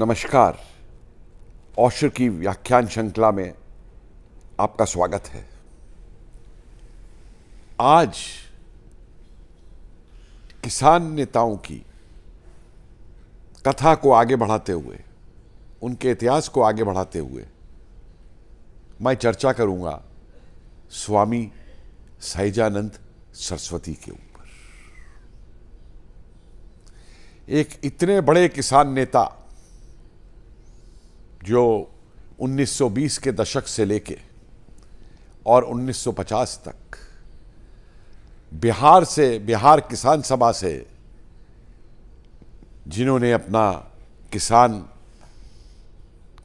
नमस्कार औशर की व्याख्यान श्रृंखला में आपका स्वागत है आज किसान नेताओं की कथा को आगे बढ़ाते हुए उनके इतिहास को आगे बढ़ाते हुए मैं चर्चा करूंगा स्वामी सहजानंद सरस्वती के ऊपर एक इतने बड़े किसान नेता जो 1920 के दशक से लेके और 1950 तक बिहार से बिहार किसान सभा से जिन्होंने अपना किसान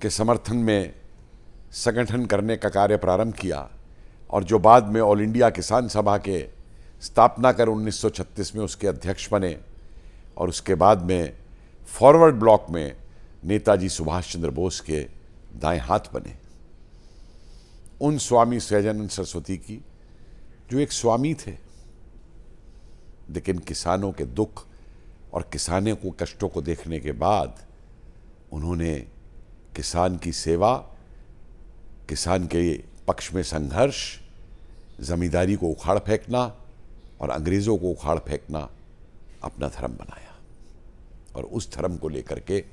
के समर्थन में संगठन करने का कार्य प्रारंभ किया और जो बाद में ऑल इंडिया किसान सभा के स्थापना कर 1936 में उसके अध्यक्ष बने और उसके बाद में फॉरवर्ड ब्लॉक में नेताजी सुभाष चंद्र बोस के दाएं हाथ बने उन स्वामी सहजानंद सरस्वती की जो एक स्वामी थे लेकिन किसानों के दुख और किसानों को कष्टों को देखने के बाद उन्होंने किसान की सेवा किसान के पक्ष में संघर्ष ज़मींदारी को उखाड़ फेंकना और अंग्रेज़ों को उखाड़ फेंकना अपना धर्म बनाया और उस धर्म को लेकर के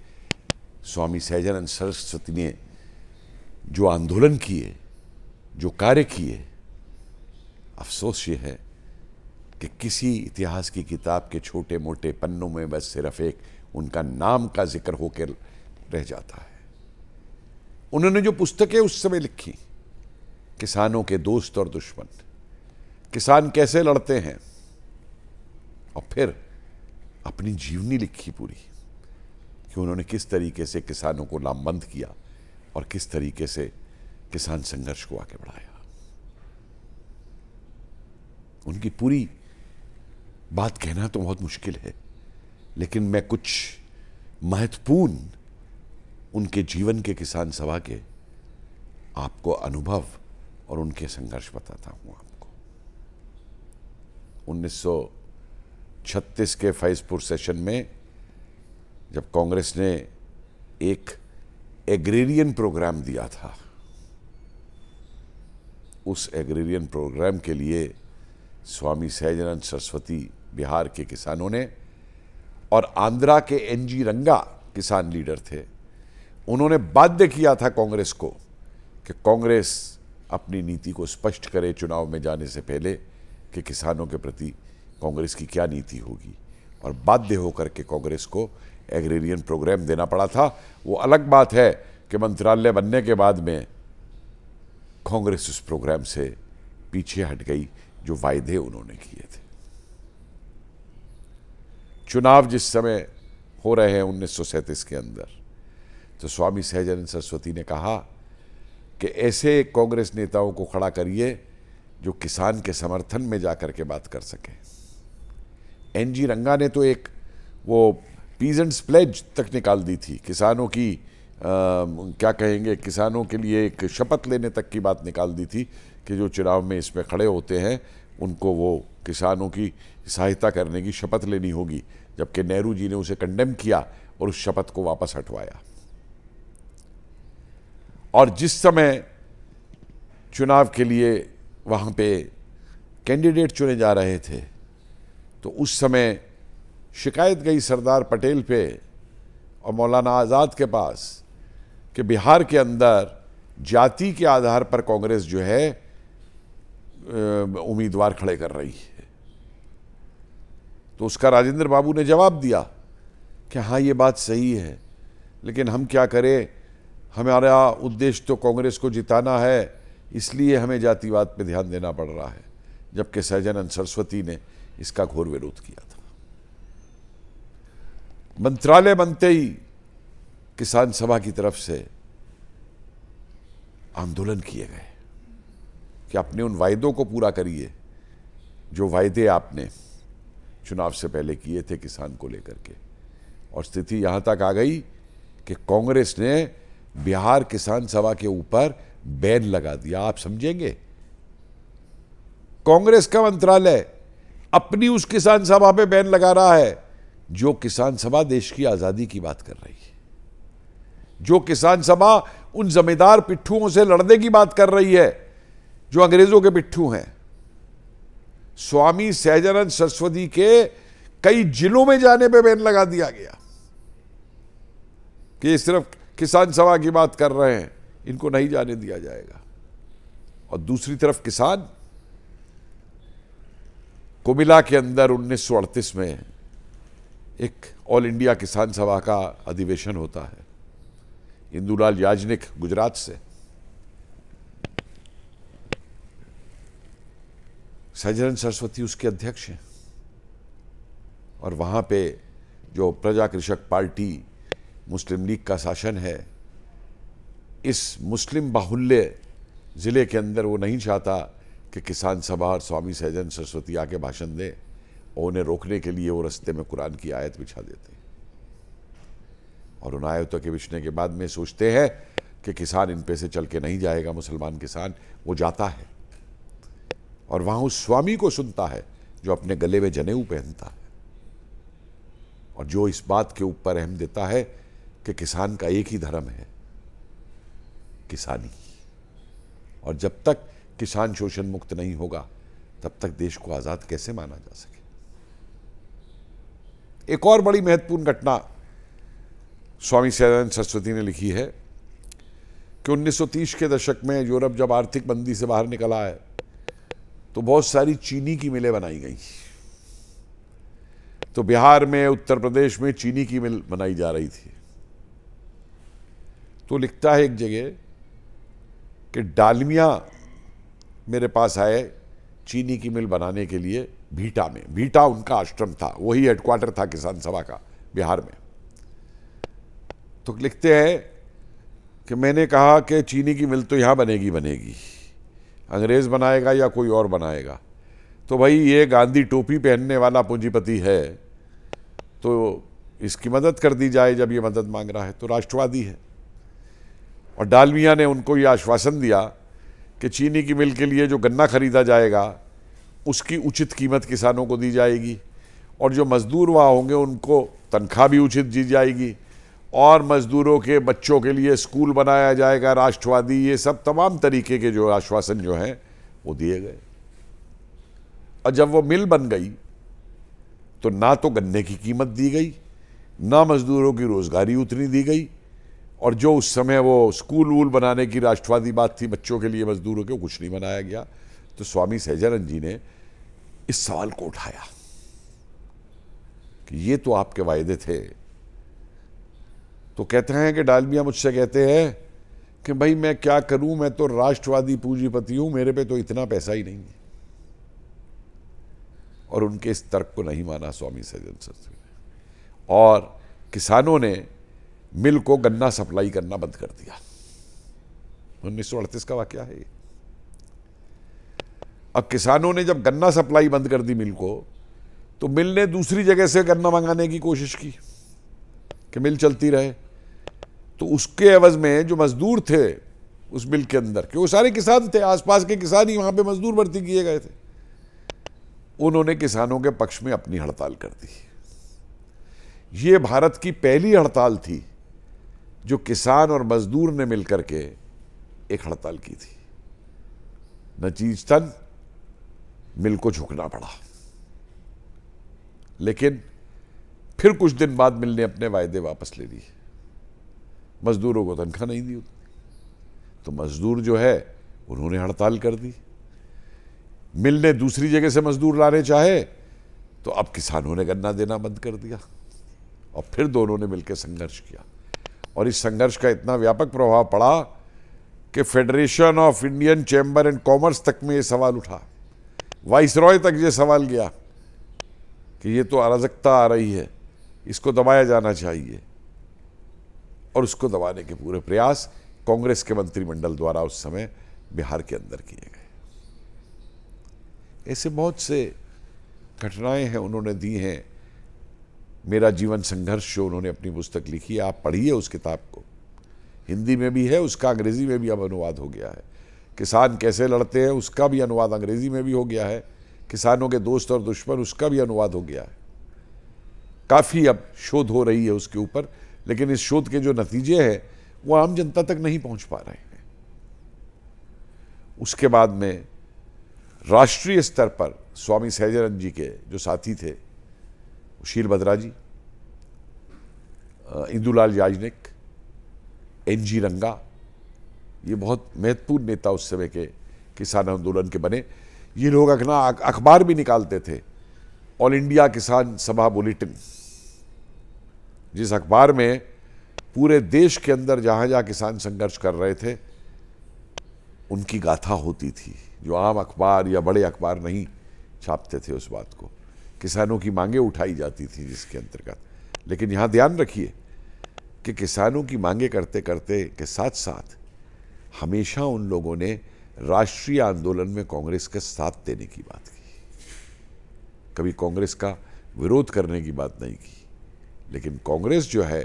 स्वामी सहजानंद सरस्वती ने जो आंदोलन किए जो कार्य किए अफसोस ये है कि किसी इतिहास की किताब के छोटे मोटे पन्नों में बस सिर्फ एक उनका नाम का जिक्र होकर रह जाता है उन्होंने जो पुस्तकें उस समय लिखी किसानों के दोस्त और दुश्मन किसान कैसे लड़ते हैं और फिर अपनी जीवनी लिखी पूरी कि उन्होंने किस तरीके से किसानों को लामबंद किया और किस तरीके से किसान संघर्ष को आगे बढ़ाया उनकी पूरी बात कहना तो बहुत मुश्किल है लेकिन मैं कुछ महत्वपूर्ण उनके जीवन के किसान सभा के आपको अनुभव और उनके संघर्ष बताता हूं आपको 1936 के फैजपुर सेशन में जब कांग्रेस ने एक एग्रेरियन प्रोग्राम दिया था उस एग्रेरियन प्रोग्राम के लिए स्वामी सहजानंद सरस्वती बिहार के किसानों ने और आंध्रा के एनजी रंगा किसान लीडर थे उन्होंने बाध्य किया था कांग्रेस को कि कांग्रेस अपनी नीति को स्पष्ट करे चुनाव में जाने से पहले कि किसानों के प्रति कांग्रेस की क्या नीति होगी और बाध्य होकर के कांग्रेस को एग्रीरियन प्रोग्राम देना पड़ा था वो अलग बात है कि मंत्रालय बनने के बाद में कांग्रेस उस प्रोग्राम से पीछे हट गई जो वायदे उन्होंने किए थे चुनाव जिस समय हो रहे हैं उन्नीस के अंदर तो स्वामी सहजानंद सरस्वती ने कहा कि ऐसे कांग्रेस नेताओं को खड़ा करिए जो किसान के समर्थन में जाकर के बात कर सकें एन जी रंगा ने तो एक वो पीजेंट्स प्लेज तक निकाल दी थी किसानों की आ, क्या कहेंगे किसानों के लिए एक शपथ लेने तक की बात निकाल दी थी कि जो चुनाव में इसमें खड़े होते हैं उनको वो किसानों की सहायता करने की शपथ लेनी होगी जबकि नेहरू जी ने उसे कंडेम किया और उस शपथ को वापस हटवाया और जिस समय चुनाव के लिए वहाँ पे कैंडिडेट चुने जा रहे थे तो उस समय शिकायत गई सरदार पटेल पे और मौलाना आज़ाद के पास कि बिहार के अंदर जाति के आधार पर कांग्रेस जो है उम्मीदवार खड़े कर रही है तो उसका राजेंद्र बाबू ने जवाब दिया कि हाँ ये बात सही है लेकिन हम क्या करें हमारा उद्देश्य तो कांग्रेस को जिताना है इसलिए हमें जातिवाद पर ध्यान देना पड़ रहा है जबकि सहजन सरस्वती ने इसका घोर विरोध किया मंत्रालय बनते ही किसान सभा की तरफ से आंदोलन किए गए कि अपने उन वायदों को पूरा करिए जो वायदे आपने चुनाव से पहले किए थे किसान को लेकर के और स्थिति यहां तक आ गई कि कांग्रेस ने बिहार किसान सभा के ऊपर बैन लगा दिया आप समझेंगे कांग्रेस का मंत्रालय अपनी उस किसान सभा पे बैन लगा रहा है जो किसान सभा देश की आज़ादी की बात कर रही है जो किसान सभा उन जमींदार पिट्ठुओं से लड़ने की बात कर रही है जो अंग्रेज़ों के पिट्ठू हैं स्वामी सहजानंद सरस्वती के कई जिलों में जाने पे बैन लगा दिया गया कि सिर्फ किसान सभा की बात कर रहे हैं इनको नहीं जाने दिया जाएगा और दूसरी तरफ किसान कुमिला के अंदर उन्नीस में एक ऑल इंडिया किसान सभा का अधिवेशन होता है इंदूलाल याजनिक गुजरात से सजरन सरस्वती उसके अध्यक्ष हैं और वहाँ पे जो प्रजा कृषक पार्टी मुस्लिम लीग का शासन है इस मुस्लिम बाहुल्य ज़िले के अंदर वो नहीं चाहता कि किसान सभा और स्वामी सहजन सरस्वती आके भाषण दें और उन्हें रोकने के लिए वो रस्ते में कुरान की आयत बिछा देते हैं और उन आयतों के बिछने के बाद में सोचते हैं कि किसान इन पे से चल के नहीं जाएगा मुसलमान किसान वो जाता है और वहां उस स्वामी को सुनता है जो अपने गले में जनेऊ पहनता है और जो इस बात के ऊपर अहम देता है कि किसान का एक ही धर्म है किसानी और जब तक किसान शोषण मुक्त नहीं होगा तब तक देश को आज़ाद कैसे माना जा सके एक और बड़ी महत्वपूर्ण घटना स्वामी सदानंद सरस्वती ने लिखी है कि 1930 के दशक में यूरोप जब आर्थिक मंदी से बाहर निकला है तो बहुत सारी चीनी की मिलें बनाई गई तो बिहार में उत्तर प्रदेश में चीनी की मिल बनाई जा रही थी तो लिखता है एक जगह कि डालमिया मेरे पास आए चीनी की मिल बनाने के लिए भीटा में भीटा उनका आश्रम था वही हेडक्वार्टर था किसान सभा का बिहार में तो लिखते हैं कि मैंने कहा कि चीनी की मिल तो यहाँ बनेगी बनेगी अंग्रेज़ बनाएगा या कोई और बनाएगा तो भाई ये गांधी टोपी पहनने वाला पूंजीपति है तो इसकी मदद कर दी जाए जब ये मदद मांग रहा है तो राष्ट्रवादी है और डालमिया ने उनको ये आश्वासन दिया कि चीनी की मिल के लिए जो गन्ना खरीदा जाएगा उसकी उचित कीमत किसानों को दी जाएगी और जो मज़दूर वहाँ होंगे उनको तनख्वाह भी उचित दी जाएगी और मज़दूरों के बच्चों के लिए स्कूल बनाया जाएगा राष्ट्रवादी ये सब तमाम तरीके के जो आश्वासन जो हैं वो दिए गए और जब वो मिल बन गई तो ना तो गन्ने की कीमत दी गई ना मज़दूरों की रोज़गारी उतनी दी गई और जो उस समय वो स्कूल वूल बनाने की राष्ट्रवादी बात थी बच्चों के लिए मज़दूरों के कुछ नहीं बनाया गया तो स्वामी सहजानंद जी ने इस सवाल को उठाया कि ये तो आपके वायदे थे तो कहते हैं कि डालमिया मुझसे कहते हैं कि भाई मैं क्या करूं मैं तो राष्ट्रवादी पूंजीपति हूं मेरे पे तो इतना पैसा ही नहीं है और उनके इस तर्क को नहीं माना स्वामी सज्जन सरस्वती ने और किसानों ने मिल को गन्ना सप्लाई करना बंद कर दिया उन्नीस का वाक्य है ये अब किसानों ने जब गन्ना सप्लाई बंद कर दी मिल को तो मिल ने दूसरी जगह से गन्ना मंगाने की कोशिश की कि मिल चलती रहे तो उसके अवज में जो मजदूर थे उस मिल के अंदर कि वो सारे किसान थे आसपास के किसान ही वहाँ पे मजदूर भर्ती किए गए थे उन्होंने किसानों के पक्ष में अपनी हड़ताल कर दी ये भारत की पहली हड़ताल थी जो किसान और मजदूर ने मिलकर के एक हड़ताल की थी नचीज तन मिल को झुकना पड़ा लेकिन फिर कुछ दिन बाद मिल ने अपने वायदे वापस ले लिए मजदूरों को तनख्वाह नहीं दी उतनी तो मजदूर जो है उन्होंने हड़ताल कर दी मिल ने दूसरी जगह से मजदूर लाने चाहे तो अब किसानों ने गन्ना देना बंद कर दिया और फिर दोनों ने मिलकर संघर्ष किया और इस संघर्ष का इतना व्यापक प्रभाव पड़ा कि federation of Indian chamber and commerce तक में ये सवाल उठा वाइस रॉय तक ये सवाल गया कि ये तो अराजकता आ रही है इसको दबाया जाना चाहिए और उसको दबाने के पूरे प्रयास कांग्रेस के मंत्रिमंडल द्वारा उस समय बिहार के अंदर किए गए ऐसे बहुत से घटनाएं हैं उन्होंने दी हैं मेरा जीवन संघर्ष जो उन्होंने अपनी पुस्तक लिखी आप पढ़िए उस किताब को हिंदी में भी है उसका अंग्रेजी में भी अब अनुवाद हो गया है किसान कैसे लड़ते हैं उसका भी अनुवाद अंग्रेज़ी में भी हो गया है किसानों के दोस्त और दुश्मन उसका भी अनुवाद हो गया है काफ़ी अब शोध हो रही है उसके ऊपर लेकिन इस शोध के जो नतीजे हैं वो आम जनता तक नहीं पहुंच पा रहे हैं उसके बाद में राष्ट्रीय स्तर पर स्वामी सहजानंद जी के जो साथी थे शील भद्रा जी इंदूलाल याजनिक एन जी रंगा ये बहुत महत्वपूर्ण नेता उस समय के किसान आंदोलन के बने ये लोग अपना अखबार भी निकालते थे ऑल इंडिया किसान सभा बुलेटिन जिस अखबार में पूरे देश के अंदर जहाँ जहां किसान संघर्ष कर रहे थे उनकी गाथा होती थी जो आम अखबार या बड़े अखबार नहीं छापते थे उस बात को किसानों की मांगे उठाई जाती थी जिसके अंतर्गत लेकिन यहाँ ध्यान रखिए कि किसानों की मांगे करते करते के साथ साथ हमेशा उन लोगों ने राष्ट्रीय आंदोलन में कांग्रेस का साथ देने की बात की कभी कांग्रेस का विरोध करने की बात नहीं की लेकिन कांग्रेस जो है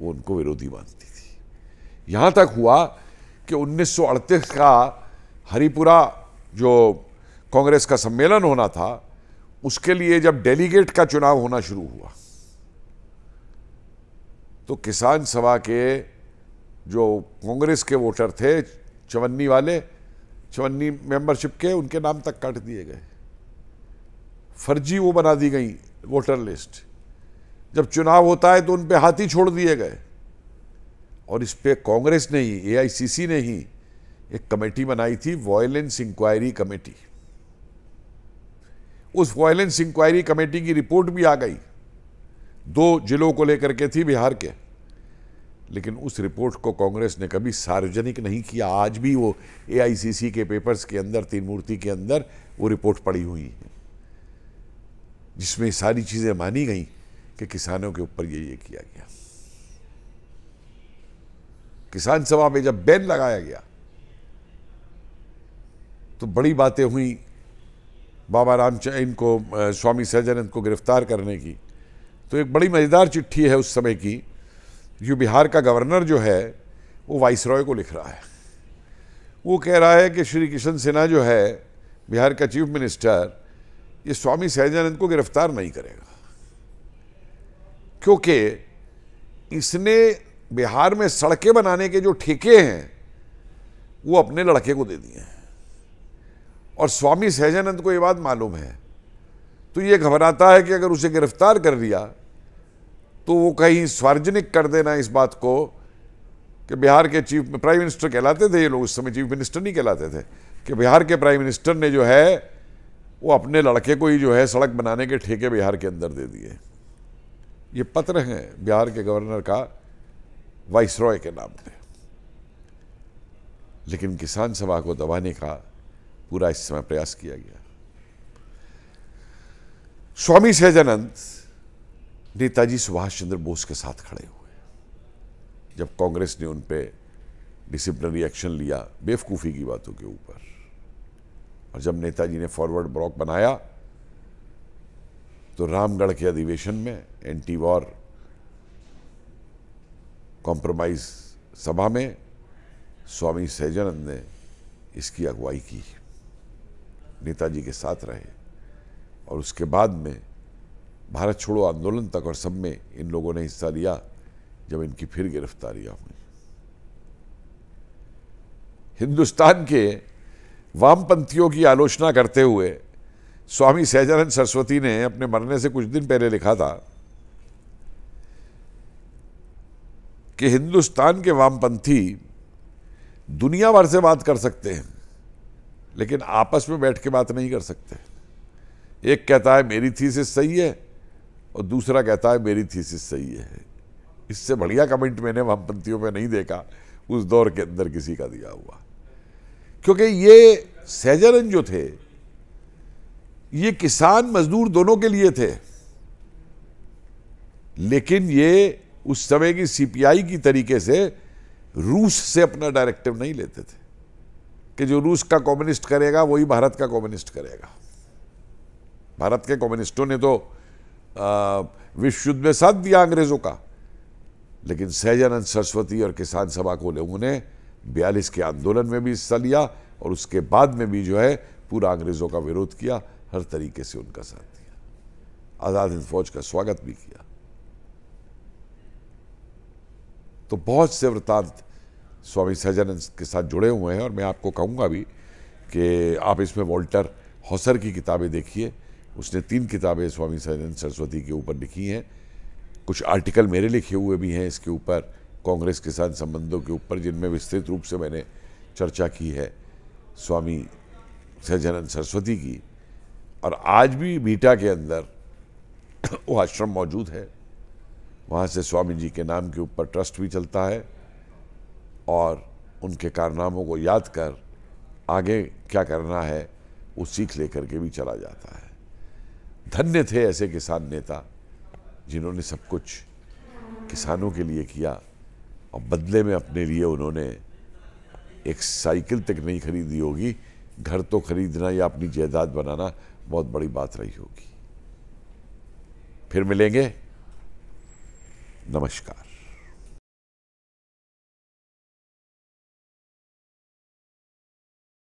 वो उनको विरोधी मानती थी यहां तक हुआ कि 1938 का हरिपुरा जो कांग्रेस का सम्मेलन होना था उसके लिए जब डेलीगेट का चुनाव होना शुरू हुआ तो किसान सभा के जो कांग्रेस के वोटर थे चवन्नी वाले चवन्नी मेंबरशिप के उनके नाम तक काट दिए गए फर्जी वो बना दी गई वोटर लिस्ट जब चुनाव होता है तो उन पर हाथ ही छोड़ दिए गए और इस पर कांग्रेस ने ही एआईसीसी ने ही एक कमेटी बनाई थी वॉयलेंस इंक्वायरी कमेटी उस वॉयलेंस इंक्वायरी कमेटी की रिपोर्ट भी आ गई दो जिलों को लेकर के थी बिहार के लेकिन उस रिपोर्ट को कांग्रेस ने कभी सार्वजनिक नहीं किया आज भी वो एआईसीसी के पेपर्स के अंदर तीन मूर्ति के अंदर वो रिपोर्ट पड़ी हुई है जिसमें सारी चीज़ें मानी गई कि किसानों के ऊपर ये ये किया गया किसान सभा में जब बैन लगाया गया तो बड़ी बातें हुई बाबा राम इनको स्वामी सहजानंद को गिरफ्तार करने की तो एक बड़ी मज़ेदार चिट्ठी है उस समय की जो बिहार का गवर्नर जो है वो वाइस रॉय को लिख रहा है वो कह रहा है कि श्री किशन सिन्हा जो है बिहार का चीफ मिनिस्टर ये स्वामी सहजानंद को गिरफ्तार नहीं करेगा क्योंकि इसने बिहार में सड़कें बनाने के जो ठेके हैं वो अपने लड़के को दे दिए हैं और स्वामी सहजानंद को ये बात मालूम है तो ये घबराता है कि अगर उसे गिरफ्तार कर लिया तो वो कहीं सार्वजनिक कर देना इस बात को कि बिहार के चीफ प्राइम मिनिस्टर कहलाते थे ये लोग उस समय चीफ मिनिस्टर नहीं कहलाते थे कि बिहार के प्राइम मिनिस्टर ने जो है वो अपने लड़के को ही जो है सड़क बनाने के ठेके बिहार के अंदर दे दिए ये पत्र हैं बिहार के गवर्नर का वाइस रॉय के नाम पे लेकिन किसान सभा को दबाने का पूरा इस समय प्रयास किया गया स्वामी सहजानंद नेताजी सुभाष चंद्र बोस के साथ खड़े हुए जब कांग्रेस ने उन पर डिसिप्लिनरी एक्शन लिया बेवकूफ़ी की बातों के ऊपर और जब नेताजी ने फॉरवर्ड ब्लॉक बनाया तो रामगढ़ के अधिवेशन में एंटी वॉर कॉम्प्रोमाइज सभा में स्वामी सहजानंद ने इसकी अगुवाई की नेताजी के साथ रहे और उसके बाद में भारत छोड़ो आंदोलन तक और सब में इन लोगों ने हिस्सा लिया जब इनकी फिर गिरफ्तारियां हुई हिंदुस्तान के वामपंथियों की आलोचना करते हुए स्वामी सहजानंद सरस्वती ने अपने मरने से कुछ दिन पहले लिखा था कि हिंदुस्तान के वामपंथी दुनिया भर से बात कर सकते हैं लेकिन आपस में बैठ के बात नहीं कर सकते एक कहता है मेरी थीसिस सही है और दूसरा कहता है मेरी थीसिस सही है इससे बढ़िया कमेंट मैंने वामपंथियों में नहीं देखा उस दौर के अंदर किसी का दिया हुआ क्योंकि ये सहजरन जो थे ये किसान मजदूर दोनों के लिए थे लेकिन ये उस समय की सीपीआई की तरीके से रूस से अपना डायरेक्टिव नहीं लेते थे कि जो रूस का कम्युनिस्ट करेगा वही भारत का कम्युनिस्ट करेगा भारत के कम्युनिस्टों ने तो विश्व युद्ध में साथ दिया अंग्रेज़ों का लेकिन सहजानंद सरस्वती और किसान सभा को लोगों ने बयालीस के आंदोलन में भी हिस्सा लिया और उसके बाद में भी जो है पूरा अंग्रेज़ों का विरोध किया हर तरीके से उनका साथ दिया आज़ाद हिंद फौज का स्वागत भी किया तो बहुत से वृतांत स्वामी सहजानंद के साथ जुड़े हुए हैं और मैं आपको कहूंगा भी कि आप इसमें वॉल्टर हौसर की किताबें देखिए उसने तीन किताबें स्वामी सदन सरस्वती के ऊपर लिखी हैं कुछ आर्टिकल मेरे लिखे हुए भी हैं इसके ऊपर कांग्रेस किसान संबंधों के ऊपर जिनमें विस्तृत रूप से मैंने चर्चा की है स्वामी सजानंद सरस्वती की और आज भी बीटा के अंदर वो आश्रम मौजूद है वहाँ से स्वामी जी के नाम के ऊपर ट्रस्ट भी चलता है और उनके कारनामों को याद कर आगे क्या करना है वो सीख लेकर के भी चला जाता है धन्य थे ऐसे किसान नेता जिन्होंने सब कुछ किसानों के लिए किया और बदले में अपने लिए उन्होंने एक साइकिल तक नहीं खरीदी होगी घर तो खरीदना या अपनी जायदाद बनाना बहुत बड़ी बात रही होगी फिर मिलेंगे नमस्कार